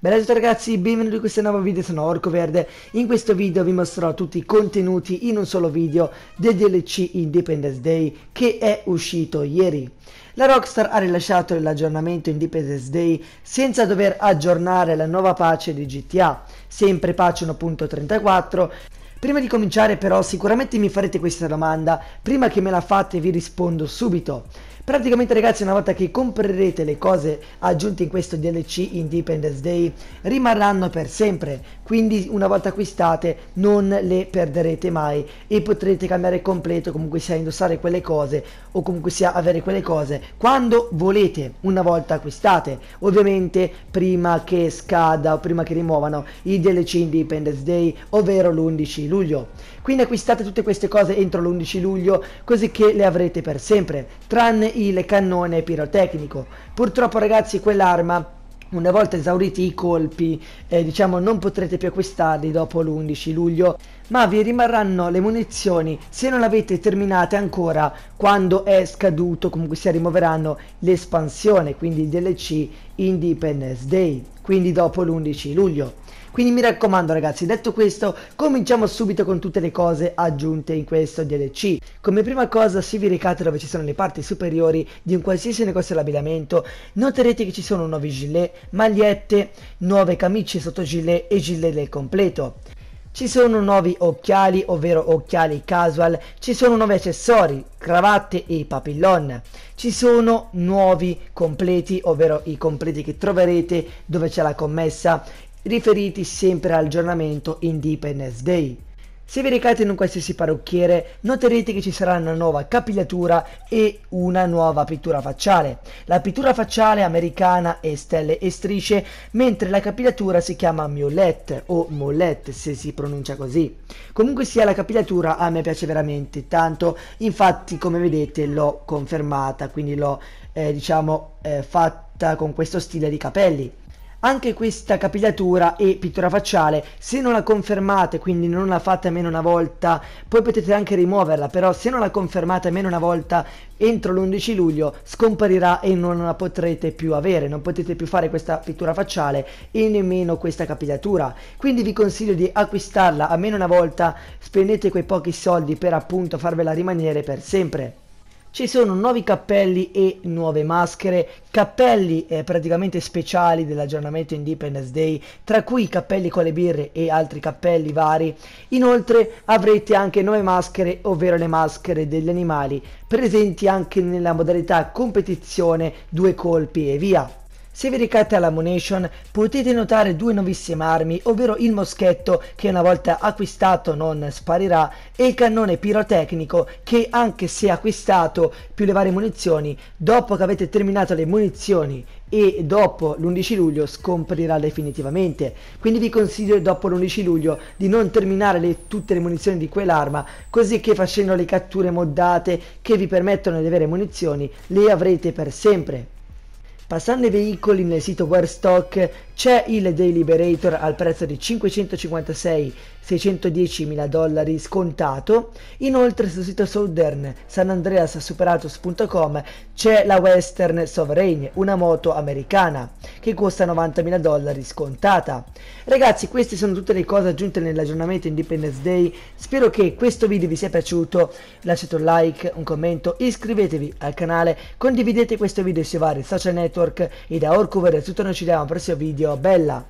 Bella tutti ragazzi, benvenuti in questo nuovo video, sono Orco Verde. In questo video vi mostrerò tutti i contenuti in un solo video del DLC Independence Day che è uscito ieri. La Rockstar ha rilasciato l'aggiornamento Independence Day senza dover aggiornare la nuova pace di GTA, sempre pace 1.34. Prima di cominciare però sicuramente mi farete questa domanda, prima che me la fate vi rispondo subito. Praticamente ragazzi una volta che comprerete le cose aggiunte in questo DLC Independence Day rimarranno per sempre, quindi una volta acquistate non le perderete mai e potrete cambiare completo comunque sia indossare quelle cose o comunque sia avere quelle cose quando volete una volta acquistate, ovviamente prima che scada o prima che rimuovano i DLC Independence Day, ovvero l'11 luglio. Quindi acquistate tutte queste cose entro l'11 luglio così che le avrete per sempre, tranne il cannone pirotecnico. Purtroppo ragazzi quell'arma una volta esauriti i colpi, eh, diciamo non potrete più acquistarli dopo l'11 luglio, ma vi rimarranno le munizioni se non l'avete terminate ancora quando è scaduto, comunque si rimuoveranno l'espansione, quindi il DLC Independence Day, quindi dopo l'11 luglio. Quindi mi raccomando ragazzi, detto questo, cominciamo subito con tutte le cose aggiunte in questo DLC. Come prima cosa, se vi recate dove ci sono le parti superiori di un qualsiasi negozio dell'abbigliamento, noterete che ci sono nuovi gilet, magliette, nuove camicie sotto gilet e gilet del completo. Ci sono nuovi occhiali, ovvero occhiali casual, ci sono nuovi accessori, cravatte e papillon. Ci sono nuovi completi, ovvero i completi che troverete dove c'è la commessa riferiti sempre all'aggiornamento Independence Day. Se vi recate in un qualsiasi parrucchiere noterete che ci sarà una nuova capigliatura e una nuova pittura facciale. La pittura facciale americana è stelle e strisce, mentre la capigliatura si chiama Miolette o mollette se si pronuncia così. Comunque sia la capigliatura a me piace veramente tanto, infatti come vedete l'ho confermata, quindi l'ho eh, diciamo eh, fatta con questo stile di capelli. Anche questa capigliatura e pittura facciale, se non la confermate, quindi non la fate almeno una volta, poi potete anche rimuoverla, però se non la confermate almeno una volta entro l'11 luglio scomparirà e non la potrete più avere, non potete più fare questa pittura facciale e nemmeno questa capigliatura. Quindi vi consiglio di acquistarla almeno una volta, spendete quei pochi soldi per appunto farvela rimanere per sempre ci sono nuovi cappelli e nuove maschere, cappelli eh, praticamente speciali dell'aggiornamento Independence Day, tra cui i cappelli con le birre e altri cappelli vari. Inoltre avrete anche nuove maschere, ovvero le maschere degli animali, presenti anche nella modalità competizione due colpi e via. Se vi ricate alla Munition potete notare due nuovissime armi, ovvero il moschetto che una volta acquistato non sparirà e il cannone pirotecnico che anche se acquistato più le varie munizioni, dopo che avete terminato le munizioni e dopo l'11 luglio scomparirà definitivamente. Quindi vi consiglio dopo l'11 luglio di non terminare le, tutte le munizioni di quell'arma, così che facendo le catture moddate che vi permettono di avere munizioni le avrete per sempre. Passando ai veicoli nel sito Ware c'è il Day Liberator al prezzo di 556 610 dollari scontato. Inoltre sul sito Southern San Andreas Superatos.com c'è la Western Sovereign, una moto americana che costa 90.000 dollari scontata. Ragazzi, queste sono tutte le cose aggiunte nell'aggiornamento Independence Day. Spero che questo video vi sia piaciuto. Lasciate un like, un commento, iscrivetevi al canale, condividete questo video sui vari social network Network i da Orkuver noi ci vediamo al prossimo video, bella!